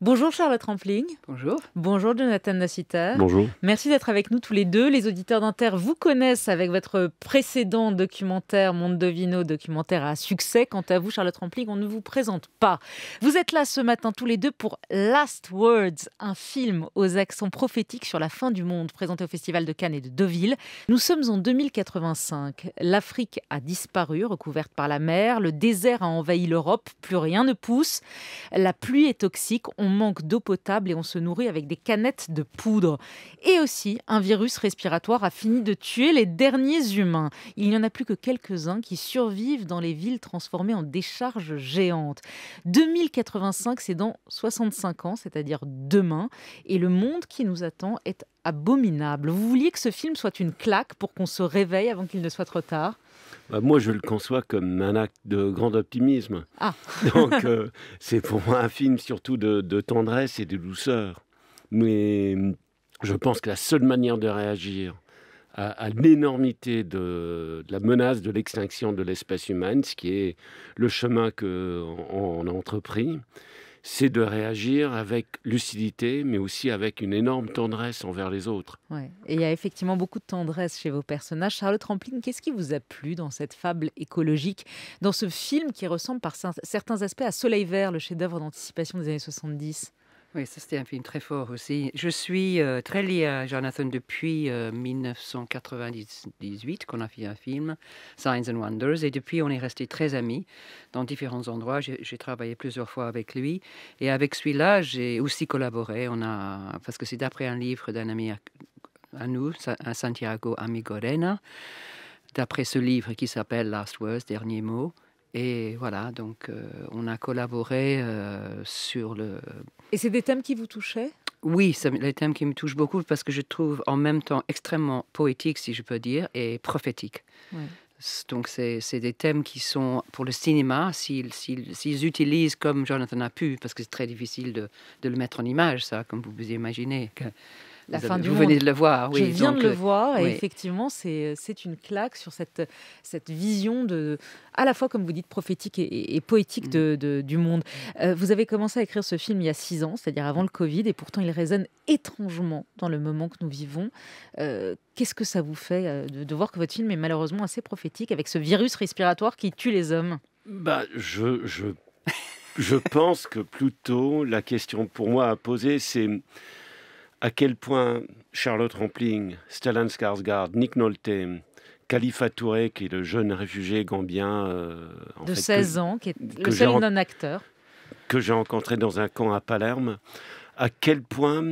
Bonjour Charlotte Rampling. Bonjour. Bonjour Jonathan Nassiter. Bonjour. Merci d'être avec nous tous les deux. Les auditeurs d'Inter vous connaissent avec votre précédent documentaire Monde Devino, documentaire à succès. Quant à vous, Charlotte Rampling, on ne vous présente pas. Vous êtes là ce matin tous les deux pour Last Words, un film aux accents prophétiques sur la fin du monde présenté au Festival de Cannes et de Deauville. Nous sommes en 2085. L'Afrique a disparu, recouverte par la mer. Le désert a envahi l'Europe. Plus rien ne pousse. La pluie est toxique manque d'eau potable et on se nourrit avec des canettes de poudre. Et aussi, un virus respiratoire a fini de tuer les derniers humains. Il n'y en a plus que quelques-uns qui survivent dans les villes transformées en décharges géantes. 2085, c'est dans 65 ans, c'est-à-dire demain. Et le monde qui nous attend est abominable. Vous vouliez que ce film soit une claque pour qu'on se réveille avant qu'il ne soit trop tard bah, moi, je le conçois comme un acte de grand optimisme. Ah. Donc, euh, c'est pour moi un film surtout de, tendresse et de douceur. Mais hum, je pense que la seule manière de réagir à, l'énormité de, la menace de l'extinction de l'espèce humaine, ce qui est le chemin qu'on on a entrepris, c'est de réagir avec lucidité, mais aussi avec une énorme tendresse envers les autres. Et il y a effectivement beaucoup de tendresse chez vos personnages. Charlotte Rampling, qu'est-ce qui vous a plu dans cette fable écologique, dans ce film qui ressemble par certains aspects à Soleil vert, le chef-d'œuvre d'anticipation des années 70 oui, ça c'était un film très fort aussi. Je suis euh, très liée à Jonathan depuis 1998 euh, qu'on a fait un film, Signs and Wonders, et depuis on est resté très amis dans différents endroits. J'ai travaillé plusieurs fois avec lui et avec celui-là j'ai aussi collaboré. On a parce que c'est d'après un livre d'un ami à, nous, un Santiago Amigorena, d'après ce livre qui s'appelle Last Words, dernier mot. Et voilà, donc euh, on a collaboré euh, sur le... Et c'est des thèmes qui vous touchaient Oui, c'est les thèmes qui me touchent beaucoup parce que je trouve en même temps extrêmement poétique, si je peux dire, et prophétique. Donc c'est des thèmes qui sont pour le cinéma, s'ils utilisent comme Jonathan a pu, parce que c'est très difficile de, de, le mettre en image, ça, comme vous vous imaginez vous fin venez de le voir, oui. Je viens de le euh, voir et effectivement, c'est, euh, c'est une claque sur cette, cette vision de, à la fois, comme vous dites, prophétique et, poétique mm. de, du monde. Euh, vous avez commencé à écrire ce film il y a six ans, c'est-à-dire avant le Covid, et pourtant il résonne étrangement dans le moment que nous vivons. qu'est-ce que ça vous fait de, de voir que votre film est malheureusement assez prophétique avec ce virus respiratoire qui tue les hommes bah, je, je, je pense que plutôt la question pour moi à poser, c'est à quel point Charlotte Rampling, Stellan Skarsgård, Nick Nolte, Khalifa Touré, qui est le jeune réfugié gambien. Euh, de 16 ans, qui est le seul non-acteur. Que j'ai rencontré dans un camp à Palerme. À quel point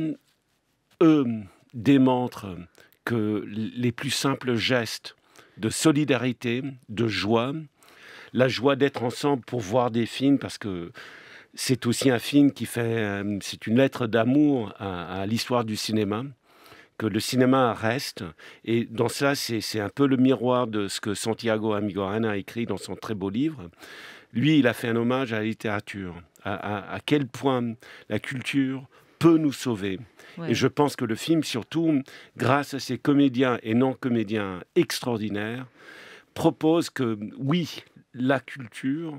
eux démontrent que les plus simples gestes de solidarité, de joie, la joie d'être ensemble pour voir des films, parce que c'est aussi un film qui fait, euh, c'est une lettre d'amour à, l'histoire du cinéma que le cinéma reste. Et dans ça, c'est un peu le miroir de ce que Santiago Amigorena a écrit dans son très beau livre. Lui, il a fait un hommage à la littérature, à, quel point la culture peut nous sauver. Et je pense que le film, surtout, grâce à ses comédiens et non-comédiens extraordinaires, propose que, oui, la culture,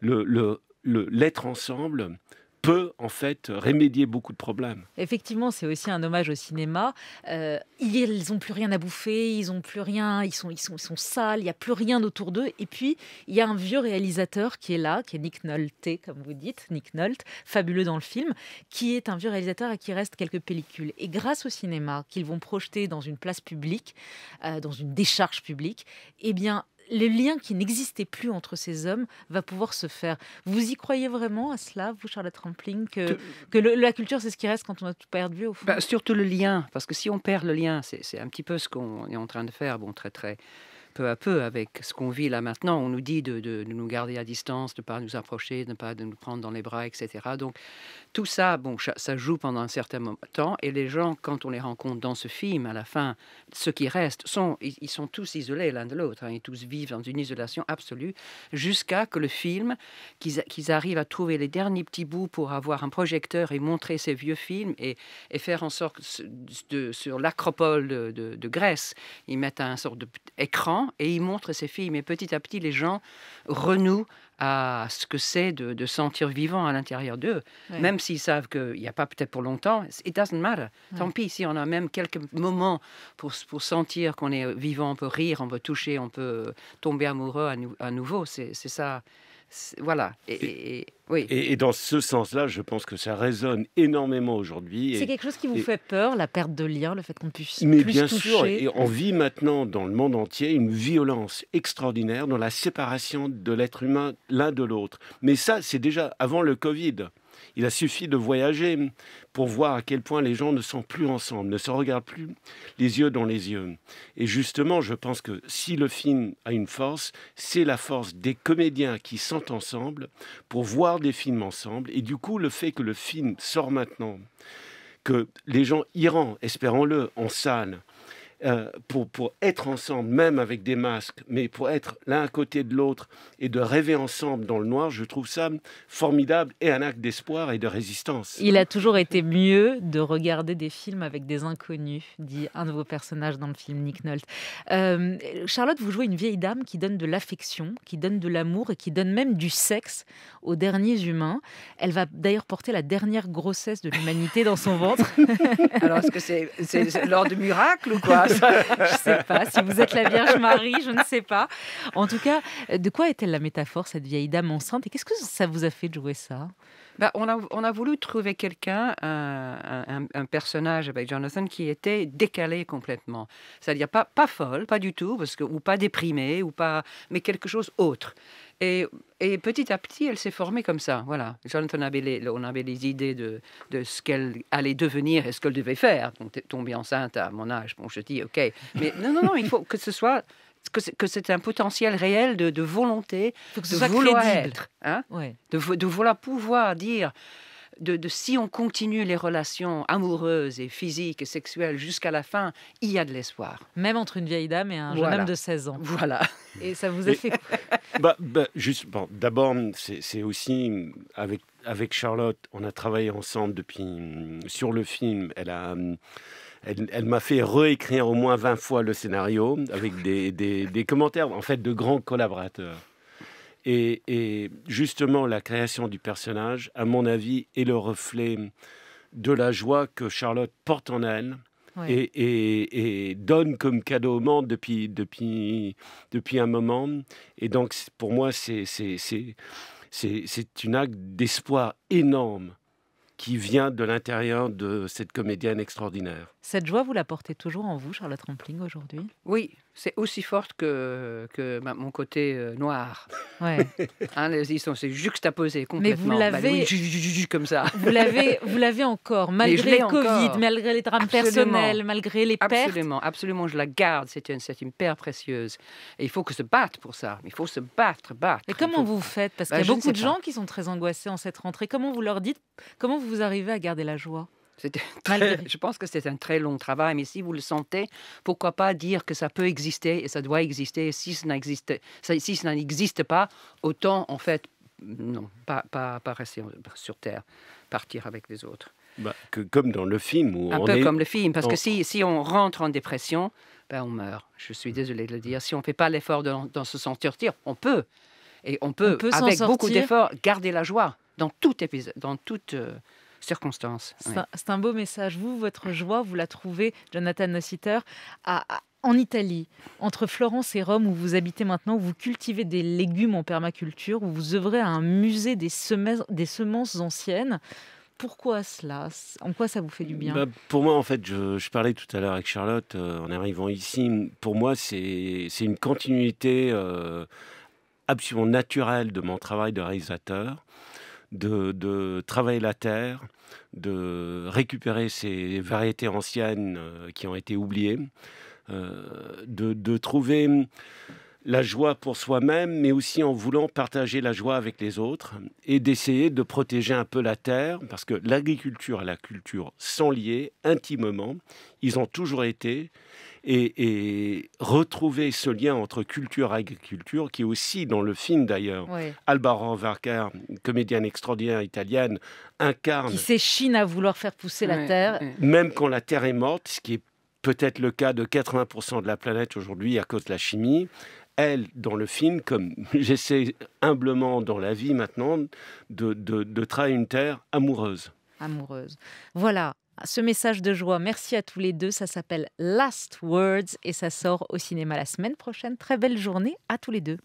le l'être ensemble peut en fait remédier beaucoup de problèmes. Effectivement, c'est aussi un hommage au cinéma. Euh, ils n'ont plus rien à bouffer, ils n'ont plus rien, ils sont, ils sont, sont sales, il n'y a plus rien autour d'eux. Et puis, il y a un vieux réalisateur qui est là, qui est Nick Nolte, comme vous dites, Nick Nolte, fabuleux dans le film, qui est un vieux réalisateur à qui reste quelques pellicules. Et grâce au cinéma qu'ils vont projeter dans une place publique, euh, dans une décharge publique, eh bien, le lien qui n'existait plus entre ces hommes va pouvoir se faire. Vous y croyez vraiment à cela, vous, Charlotte Rampling, que, la culture, c'est ce qui reste quand on a tout perdu au fond bah, Surtout le lien, parce que si on perd le lien, c'est un petit peu ce qu'on est en train de faire, bon, très très peu à peu avec ce qu'on vit là maintenant. On nous dit de, de, nous garder à distance, de ne pas nous approcher, de ne pas de nous prendre dans les bras, etc. Donc tout ça, bon, ça joue pendant un certain temps. Et les gens, quand on les rencontre dans ce film, à la fin, ceux qui restent, sont, ils sont tous isolés l'un de l'autre. Hein. ils tous vivent dans une isolation absolue jusqu'à que le film, qu'ils arrivent à trouver les derniers petits bouts pour avoir un projecteur et montrer ces vieux films et, et faire en sorte de, sur l'acropole de, Grèce, ils mettent un sorte d'écran et il montre ses filles. Mais petit à petit, les gens renouent à ce que c'est de, sentir vivant à l'intérieur d'eux, même s'ils savent qu'il n'y a pas peut-être pour longtemps. It doesn't matter. Tant pis si on a même quelques moments pour, sentir qu'on est vivant, on peut rire, on peut toucher, on peut tomber amoureux à, à nouveau. C'est ça voilà. Et, oui. Et, dans ce sens-là, je pense que ça résonne énormément aujourd'hui. C'est quelque chose qui vous fait peur, la perte de lien, le fait qu'on puisse. Mais bien sûr, et on vit maintenant dans le monde entier une violence extraordinaire dans la séparation de l'être humain l'un de l'autre. Mais ça, c'est déjà avant le Covid. Il a suffi de voyager pour voir à quel point les gens ne sont plus ensemble, ne se regardent plus les yeux dans les yeux. Et justement, je pense que si le film a une force, c'est la force des comédiens qui sont ensemble pour voir des films ensemble. Et du coup, le fait que le film sort maintenant, que les gens iront, espérons-le, en salle, euh, pour, pour être ensemble, même avec des masques, mais pour être l'un à côté de l'autre et de rêver ensemble dans le noir, je trouve ça formidable et un acte d'espoir et de résistance. Il a toujours été mieux de regarder des films avec des inconnus, dit un de vos personnages dans le film Nick Nolte. Euh, Charlotte, vous jouez une vieille dame qui donne de l'affection, qui donne de l'amour et qui donne même du sexe aux derniers humains. Elle va d'ailleurs porter la dernière grossesse de l'humanité dans son ventre. Alors, est-ce que c'est est lors du miracle ou quoi je sais pas. Si vous êtes la Vierge Marie, je ne sais pas. En tout cas, de quoi est-elle la métaphore, cette vieille dame enceinte Et qu'est-ce que ça vous a fait de jouer ça bah, on, a, voulu trouver quelqu'un, un, personnage avec Jonathan qui était décalé complètement. C'est-à-dire pas, pas folle, pas du tout, parce que, ou pas déprimé, ou pas, mais quelque chose autre. Et, petit à petit, elle s'est formée comme ça. Voilà. Jonathan avait on avait les idées de, de ce qu'elle allait devenir et ce qu'elle devait faire. Donc, tomber enceinte à mon âge, bon, je dis OK. Mais non, non, non, il faut que ce soit que c'est un potentiel réel de, volonté, de vouloir être, de vouloir pouvoir dire de, si on continue les relations amoureuses et physiques et sexuelles jusqu'à la fin, il y a de l'espoir. Même entre une vieille dame et un jeune homme de 16 ans. Voilà. Et ça vous a fait bah, bah, juste, D'abord, c'est aussi avec, avec Charlotte, on a travaillé ensemble depuis sur le film. Elle a elle, m'a fait réécrire au moins 20 fois le scénario avec des, des commentaires, en fait, de grands collaborateurs. Et, justement, la création du personnage, à mon avis, est le reflet de la joie que Charlotte porte en elle. Et, donne comme cadeau au monde depuis, depuis, depuis un moment. Et donc, pour moi, c'est une acte d'espoir énorme qui vient de l'intérieur de cette comédienne extraordinaire. Cette joie, vous la portez toujours en vous, Charlotte Rampling, aujourd'hui Oui, c'est aussi forte que, que mon côté euh, noir. Ouais. Hein, les, ils sont juxtaposés complètement. Mais vous bah, l'avez comme ça. Vous l'avez, vous l'avez encore malgré le Covid, malgré les drames personnels, malgré les pertes. Absolument, absolument, je la garde. C'est une, c'est une paire précieuse. Et il faut que se battre pour ça. Il faut se battre, battre. Et comment vous faites Parce bah, qu'il y a beaucoup de gens qui sont très angoissés en cette rentrée. Comment vous leur dites Comment vous arrivez à garder la joie Très, je pense que c'est un très long travail, mais si vous le sentez, pourquoi pas dire que ça peut exister et ça doit exister. si ça n'existe pas, autant en fait, non, pas, rester bah, sur Terre, partir avec les autres. Bah, comme dans le film. Où un peu comme le film, parce que si, on rentre en dépression, ben on meurt. Je suis désolé de le dire. Si on ne fait pas l'effort de se sentir, on peut. Et on peut, avec beaucoup d'efforts, garder la joie dans tout épisode, dans toute. Euh, circonstances. C'est un, beau message. Vous, votre joie, vous la trouvez, Jonathan Nossiter, à, en Italie, entre Florence et Rome, où vous habitez maintenant, où vous cultivez des légumes en permaculture, où vous œuvrez à un musée des, semences, anciennes. Pourquoi cela En quoi ça vous fait du bien bah, Pour moi, en fait, je, parlais tout à l'heure avec Charlotte euh, en arrivant ici. Pour moi, c'est une continuité euh, absolument naturelle de mon travail de réalisateur de, travailler la terre, de récupérer ces variétés anciennes euh, qui ont été oubliées, euh, de trouver la joie pour soi-même, mais aussi en voulant partager la joie avec les autres et d'essayer de protéger un peu la terre, parce que l'agriculture et la culture sont liées intimement, ils ont toujours été, et, retrouver ce lien entre culture et agriculture, qui est aussi dans le film d'ailleurs, oui. Alvaro comédienne extraordinaire italienne, incarne... Qui s'échine à vouloir faire pousser la terre. Même quand la terre est morte, ce qui est peut-être le cas de 80% de la planète aujourd'hui à cause de la chimie, elle, dans le film, comme j'essaie humblement dans la vie maintenant, de, de, de une terre amoureuse. Amoureuse. Voilà, ce message de joie. Merci à tous les deux. Ça s'appelle Last Words et ça sort au cinéma la semaine prochaine. Très belle journée à tous les deux.